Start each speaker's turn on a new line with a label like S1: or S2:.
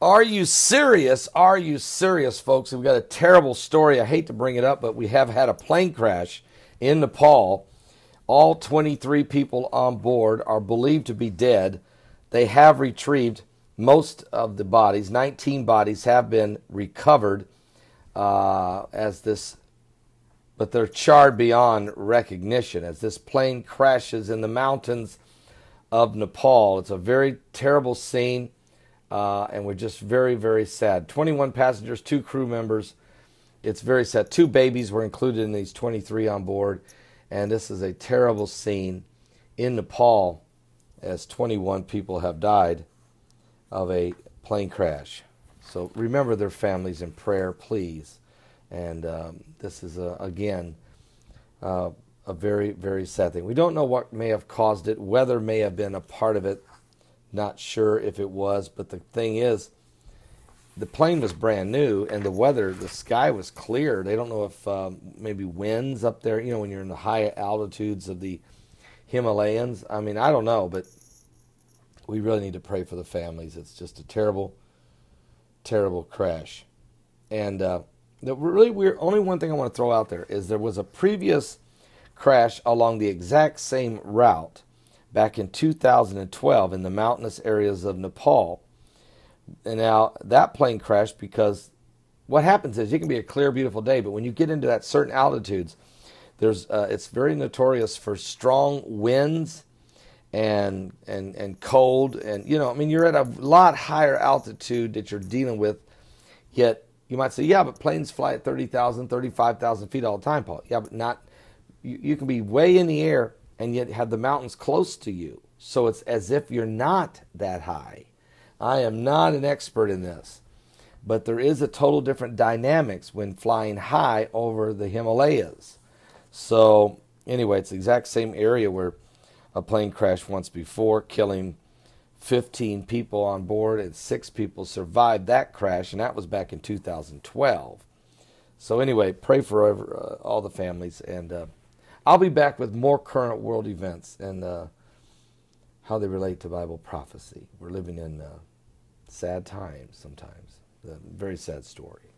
S1: Are you serious? Are you serious, folks? We've got a terrible story. I hate to bring it up, but we have had a plane crash in Nepal. All 23 people on board are believed to be dead. They have retrieved most of the bodies. 19 bodies have been recovered uh, as this, but they're charred beyond recognition as this plane crashes in the mountains of Nepal. It's a very terrible scene uh, and we're just very, very sad. 21 passengers, two crew members. It's very sad. Two babies were included in these 23 on board, and this is a terrible scene in Nepal as 21 people have died of a plane crash. So remember their families in prayer, please. And um, this is, a, uh, again, uh, a very, very sad thing. We don't know what may have caused it. Weather may have been a part of it. Not sure if it was, but the thing is, the plane was brand new and the weather, the sky was clear. They don't know if um, maybe winds up there, you know, when you're in the high altitudes of the Himalayans. I mean, I don't know, but we really need to pray for the families. It's just a terrible, terrible crash. And uh, the really weird, only one thing I want to throw out there is there was a previous crash along the exact same route back in 2012 in the mountainous areas of Nepal. And now that plane crashed because what happens is it can be a clear, beautiful day, but when you get into that certain altitudes, there's uh, it's very notorious for strong winds and and and cold and you know I mean you're at a lot higher altitude that you're dealing with, yet you might say yeah but planes fly at 30,000, 35,000 feet all the time Paul yeah but not you, you can be way in the air and yet have the mountains close to you. So it's as if you're not that high. I am not an expert in this, but there is a total different dynamics when flying high over the Himalayas. So anyway, it's the exact same area where a plane crashed once before, killing 15 people on board and six people survived that crash, and that was back in 2012. So anyway, pray for uh, all the families and. Uh, I'll be back with more current world events and uh, how they relate to Bible prophecy. We're living in uh, sad times sometimes, a very sad story.